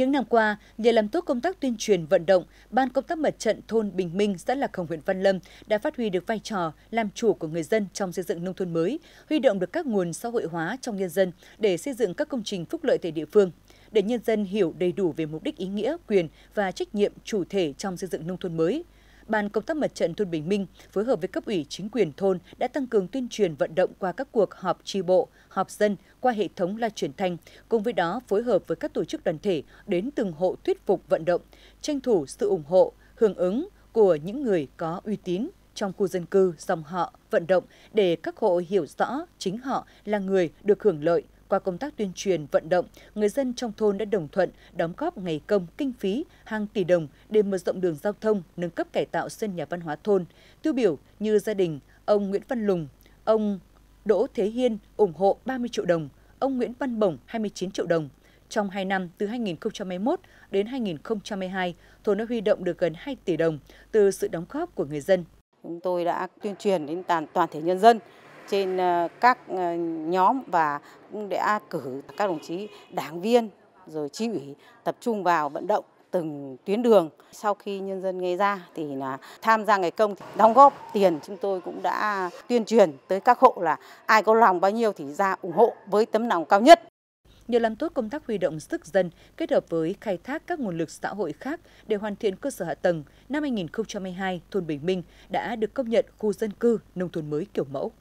Những năm qua, nhờ làm tốt công tác tuyên truyền vận động, Ban công tác mặt trận thôn Bình Minh, xã Lạc Hồng, huyện Văn Lâm đã phát huy được vai trò làm chủ của người dân trong xây dựng nông thôn mới, huy động được các nguồn xã hội hóa trong nhân dân để xây dựng các công trình phúc lợi tại địa phương để nhân dân hiểu đầy đủ về mục đích ý nghĩa, quyền và trách nhiệm chủ thể trong xây dựng nông thôn mới – Ban công tác mặt trận thôn Bình Minh phối hợp với cấp ủy chính quyền thôn đã tăng cường tuyên truyền vận động qua các cuộc họp tri bộ, họp dân qua hệ thống loa truyền thanh, cùng với đó phối hợp với các tổ chức đoàn thể đến từng hộ thuyết phục vận động, tranh thủ sự ủng hộ, hưởng ứng của những người có uy tín trong khu dân cư, dòng họ, vận động để các hộ hiểu rõ chính họ là người được hưởng lợi qua công tác tuyên truyền, vận động, người dân trong thôn đã đồng thuận đóng góp ngày công, kinh phí hàng tỷ đồng để mở rộng đường giao thông, nâng cấp cải tạo sân nhà văn hóa thôn. Tiêu biểu như gia đình ông Nguyễn Văn Lùng, ông Đỗ Thế Hiên ủng hộ 30 triệu đồng, ông Nguyễn Văn Bổng 29 triệu đồng. Trong 2 năm từ 2021 đến 2022, thôn đã huy động được gần 2 tỷ đồng từ sự đóng góp của người dân. Chúng tôi đã tuyên truyền đến toàn, toàn thể nhân dân trên ờ, các ờ, nhóm và cũng đã cử các đồng chí đảng viên rồi chi ủy tập trung vào vận động từng tuyến đường. Sau khi nhân dân nghe ra thì là tham gia ngày công đóng góp tiền chúng tôi cũng đã tuyên truyền tới các hộ là ai có lòng bao nhiêu thì ra ủng hộ với tấm lòng cao nhất. Nhờ làm tốt công tác huy động sức dân kết hợp với khai thác các nguồn lực xã hội khác để hoàn thiện cơ sở hạ tầng, năm 2022, thôn Bình Minh đã được công nhận khu dân cư nông thôn mới kiểu mẫu.